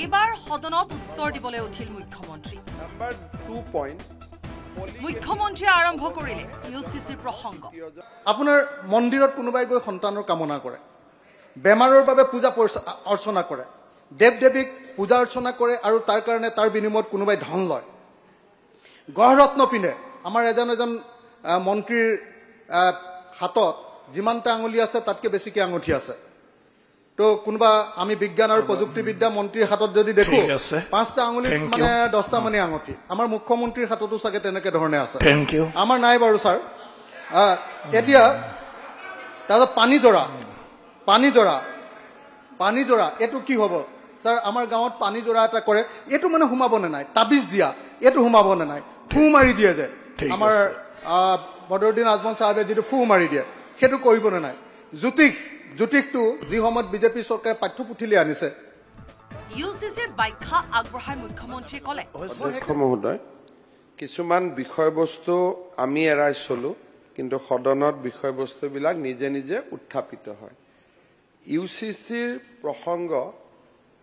এইবাৰ সদনত উত্তৰ দিবলৈ উঠিল মুখ্যমন্ত্ৰী মুখ্যমন্ত্ৰীয়ে আৰম্ভ কৰিলে ইউ চি চিৰ প্ৰসংগ আপোনাৰ মন্দিৰত কোনোবাই গৈ সন্তানৰ কামনা কৰে বেমাৰৰ বাবে পূজা অৰ্চনা কৰে দেৱ দেৱীক পূজা অৰ্চনা কৰে আৰু তাৰ কাৰণে তাৰ বিনিময়ত কোনোবাই ধন লয় গঢ়ৰত্ন পিনে আমাৰ এজন এজন মন্ত্ৰীৰ হাতত যিমানটা আঙুলি আছে তাতকৈ বেছিকৈ আঙুঠি আছে তো কোনোবা আমি বিজ্ঞান আৰু প্ৰযুক্তিবিদ্যা মন্ত্ৰীৰ হাতত যদি দেখো পাঁচটা আঙুলি মানে দহটা মানে আঙুঠি আমাৰ মুখ্যমন্ত্ৰীৰ হাততো চাগে তেনেকে ধৰণে আছে আমাৰ নাই বাৰু ছাৰ এতিয়া তাৰপিছত পানী জৰা পানী জৰা পানী জৰা এইটো কি হ'ব ছাৰ আমাৰ গাঁৱত পানী জৰা এটা কৰে এইটো মানে সোমাব নে নাই তাবিজ দিয়া এইটো সোমাব নে নাই ফু মাৰি দিয়ে যে আমাৰ বদৰুদ্দিন আজমল চাহাবে যিটো ফু মাৰি দিয়ে সেইটো কৰিব নে নাই জ্যোতিষ জ্যোতিষটো যি সময়ত বিজেপি চৰকাৰে পাঠ্যপুথিলে আনিছে ইউ চি চিৰ ব্যাখ্যা আগবঢ়াই মুখ্যমন্ত্ৰীয়ে ক'লে মহোদয় কিছুমান বিষয়বস্তু আমি এৰাই চলো কিন্তু সদনত বিষয়বস্তুবিলাক নিজে নিজে উত্থাপিত হয় ইউ চি চিৰ প্ৰসংগ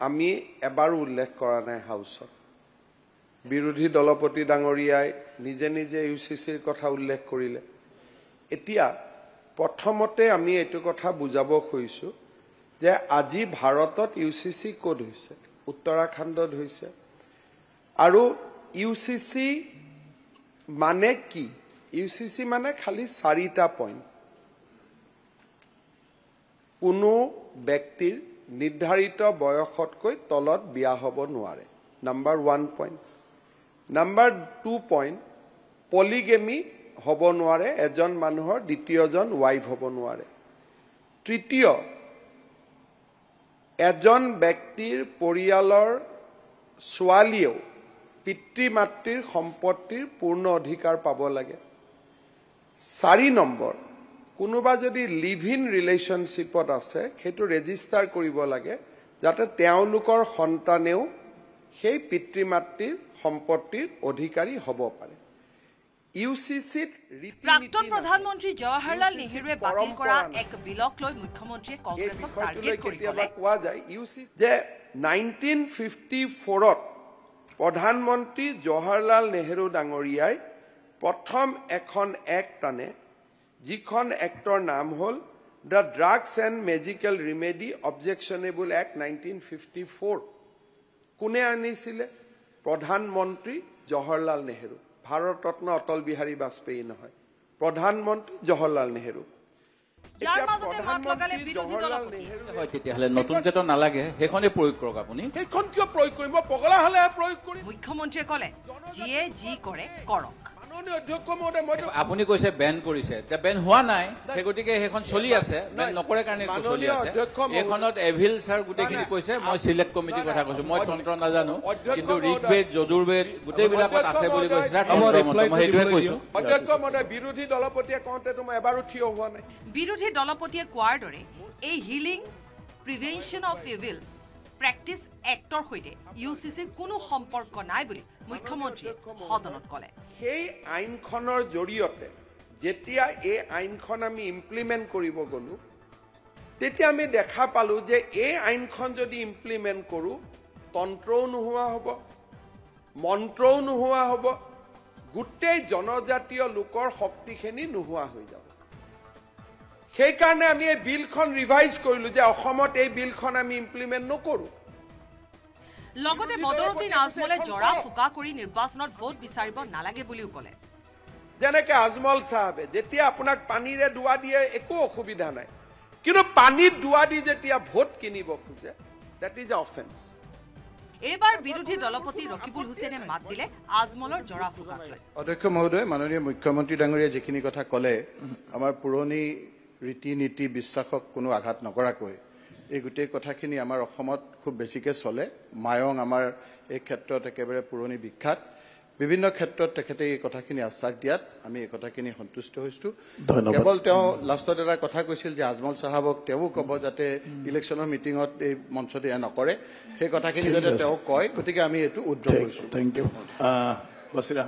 আমি এবাৰো উল্লেখ কৰা নাই হাউচত বিৰোধী দলপতি ডাঙৰীয়াই নিজে নিজে ইউ চি চিৰ কথা উল্লেখ কৰিলে এতিয়া প্ৰথমতে আমি এইটো কথা বুজাব খুজিছো যে আজি ভাৰতত ইউ চি চি ক'ত হৈছে উত্তৰাখণ্ডত হৈছে আৰু ইউ চি চি মানে কি ইউ চি চি মানে খালী চাৰিটা পইণ্ট কোনো ব্যক্তিৰ নিৰ্ধাৰিত বয়সতকৈ তলত বিয়া হ'ব নোৱাৰে number one point number two point polygamy হ'ব নোৱাৰে এজন মানুহৰ দ্বিতীয়জন ৱাইফ হ'ব নোৱাৰে তৃতীয় এজন ব্যক্তিৰ পৰিয়ালৰ ছোৱালীয়েও পিতৃ মাতৃৰ সম্পত্তিৰ পূৰ্ণ অধিকাৰ পাব লাগে চাৰি নম্বৰ কোনোবা যদি লিভ ইন ৰিলেশ্যনশ্বিপত আছে সেইটো ৰেজিষ্টাৰ কৰিব লাগে যাতে তেওঁলোকৰ সন্তানেও সেই পিতৃ মাতৃৰ সম্পত্তিৰ অধিকাৰী হ'ব পাৰে প্ৰাক্তন প্ৰধানমন্ত্ৰী জৱাহৰলাল নেহৰুৱে বাতিল কৰা এক বিলক লৈ মুখ্যমন্ত্ৰীয়ে কংগ্ৰেছক টাৰ্গেট কৰিবলৈ কোৱা যায় ইউ চি যে নাইনটিন ফিফটি ফ'ৰত প্ৰধানমন্ত্ৰী জৱাহৰলাল নেহৰু ডাঙৰীয়াই প্ৰথম এখন এক্ট আনে যিখন এক্টৰ নাম হ'ল the drugs and magical remedy objectionable act nineteen fifty four কোনে আনিছিলে প্ৰধানমন্ত্ৰী জৱাহৰলাল নেহৰু ভাৰত অটল বিহাৰী বাজপেয়ী নহয় প্ৰধানমন্ত্ৰী জৱাহৰলাল নেহেৰু মুখ্যমন্ত্ৰীয়ে কলে যিয়ে যি কৰে কৰক আপুনি কৈছে বেন কৰিছে বেন হোৱা নাই সেই গতিকে সেইখন চলি আছে বেন নকৰে কাৰণে চলি আছে এইখনত এভিল ছাৰ গোটেইখিনি কৈছে মই ছিলেক্ট কমিটিৰ কথা কৈছো মই তন্ত্ৰ নাজানো কিন্তু ঋগবেদ যদুৰবেদ গোটেইবিলাকত আছে বুলি কৈছে সেইটোহে কৈছো অধ্যক্ষ মতে বিৰোধী দলপতিয়ে কওঁতেতো মই এবাৰো থিয় হোৱা নাই বিৰোধী দলপতিয়ে কোৱাৰ দৰে এই healing prevention of evil practices এক্টৰ সৈতে ইউ চি চিৰ কোনো সম্পৰ্ক নাই বুলি মুখ্যমন্ত্ৰীয়ে সদনত ক'লে সেই আইনখনৰ জৰিয়তে যেতিয়া এই আইনখন আমি ইমপ্লিমেণ্ট কৰিব গ'লো তেতিয়া আমি দেখা পালোঁ যে এই আইনখন যদি ইমপ্লিমেণ্ট কৰোঁ তন্ত্ৰও নোহোৱা হ'ব মন্ত্ৰও নোহোৱা হ'ব গোটেই জনজাতীয় লোকৰ শক্তিখিনি নোহোৱা হৈ যাব সেইকাৰণে আমি এই বিলখন ৰিভাইজ কৰিলোঁ যে অসমত এই বিলখন আমি ইমপ্লিমেণ্ট নকৰোঁ লগতে বদৰুদ্দিন আজমলে জৰা ফুকা কৰি নিৰ্বাচনত ভোট বিচাৰিব নালাগে বুলিও ক'লে যেনেকৈ আজমল চাহাবে যেতিয়া আপোনাক পানীৰে দোৱা দিয়ে একো অসুবিধা নাই কিন্তু পানীত দোৱা দি যেতিয়া ভোট কিনিব খোজে দেট ইজ অফেন্স এইবাৰ বিৰোধী দলপতি ৰকিবুল হুছেইনে মাত দিলে আজমলৰ জৰা ফুকাক লৈ অধ্যক্ষ মহোদয় মাননীয় মুখ্যমন্ত্ৰী ডাঙৰীয়াই যিখিনি কথা ক'লে আমাৰ পুৰণি ৰীতি নীতি বিশ্বাসক কোনো আঘাত নকৰাকৈ এই গোটেই কথাখিনি আমাৰ অসমত খুব বেছিকৈ চলে মায়ং আমাৰ এই ক্ষেত্ৰত একেবাৰে পুৰণি বিখ্যাত বিভিন্ন ক্ষেত্ৰত তেখেতে এই কথাখিনি আশ্বাস দিয়াত আমি এই কথাখিনি সন্তুষ্ট হৈছো কেৱল তেওঁ লাষ্টত এটা কথা কৈছিল যে আজমল চাহাবক তেওঁ ক'ব যাতে ইলেকশ্যনৰ মিটিঙত এই মঞ্চত এয়া নকৰে সেই কথাখিনি যাতে তেওঁ কয় গতিকে আমি এইটো উদ্ধাৰ কৰিছো থেংক ইউ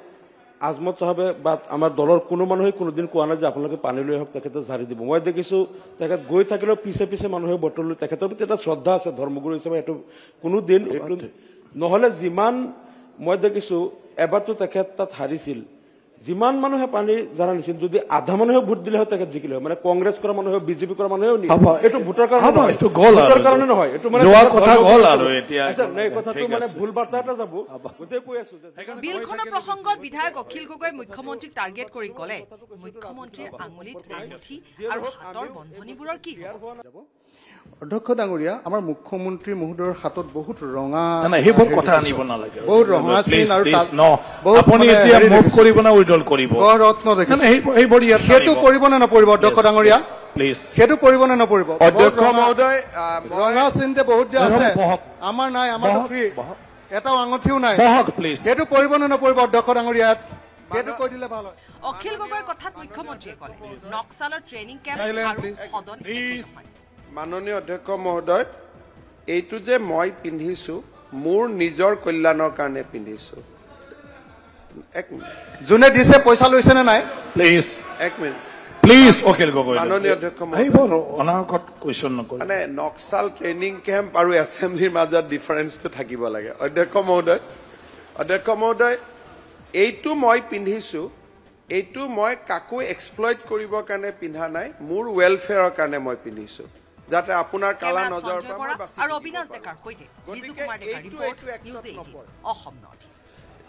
আজমত চাহাবে বা আমাৰ দলৰ কোনো মানুহে কোনোদিন কোৱা নাই যে আপোনালোকে পানী লৈ আহক তেখেতে ঝাৰি দিব মই দেখিছো তেখেত গৈ থাকিলেও পিছে পিছে মানুহে বটল লৈ তেখেতৰ প্ৰতি এটা শ্ৰদ্ধা আছে ধৰ্মগুৰু হিচাপে এইটো কোনোদিন নহলে যিমান মই দেখিছো এবাৰতো তেখেত তাত হাৰিছিল যিমান মানুহে পানী জানা নিছিল যদি আধা মানুহে ভোট দিলেহে তেখেত জিকিলে মানে কংগ্ৰেছ কৰা মানুহে বিজেপি কৰা মানুহেও এইটো ভোটৰ কাৰণে ভোটৰ কাৰণে নহয় এইটো মানে কথা গল আৰু বিলখনৰ প্ৰসংগত বিধায়ক অখিল গগৈ মুখ্যমন্ত্ৰীক টাৰ্গেট কৰি কলে মুখ্যমন্ত্ৰীৰ আঙুলিত আঙুঠি আৰু হাতৰ বন্ধনীবোৰৰ কি অধ্যক্ষ ডাঙৰীয়া আমাৰ মুখ্যমন্ত্ৰী মহোদয়ৰ হাতত বহুত ৰঙা ৰঙা চিন আৰু আপুনি এতিয়া মুখ কৰিব না উইড্ৰল সেইটো কৰিব নে নপৰিব অধ্যক্ষ ডাঙৰীয়া সেইটো কৰিব নে নপৰিব অধ্যক্ষ অখিল গগৈৰ কথাত মুখ্যমন্ত্ৰীয়ে ক'লে নক্সালৰ ট্ৰেইনিং কেম্প মাননীয় অধ্যক্ষ মহোদয় এইটো যে মই পিন্ধিছো মোৰ নিজৰ কল্যাণৰ কাৰণে পিন্ধিছো এক মিনিট যোনে দিছে পইচা লৈছে নে নাই প্লিজ এক মিনিট প্লিজ অখিল গগৈ মাননীয় অধ্যক্ষ অনাগত কুৱেশ্যন নকৰে মানে নক্সাল ট্ৰেইনিং কেম্প আৰু এছেম্বলিৰ মাজত ডিফাৰেঞ্চটো থাকিব লাগে অধ্যক্ষ মহোদয় অধ্যক্ষ মহোদয় এইটো মই পিন্ধিছো এইটো মই কাকো এক্সপ্লইট কৰিবৰ কাৰণে পিন্ধা নাই মোৰ ৱেলফেয়াৰৰ কাৰণে মই পিন্ধিছো যাতে আপোনাৰ কালা নজৰ আৰু অবিনাশ ডেকাৰ সৈতে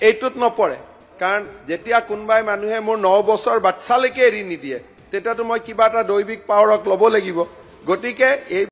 এইটোত নপৰে কাৰণ যেতিয়া কোনবাই মানুহে মোৰ ন বছৰ বাচ্ছালৈকে এৰি নিদিয়ে তেতিয়াতো মই কিবা এটা দৈৱিক পাৱাৰক ল'ব লাগিব গতিকে এই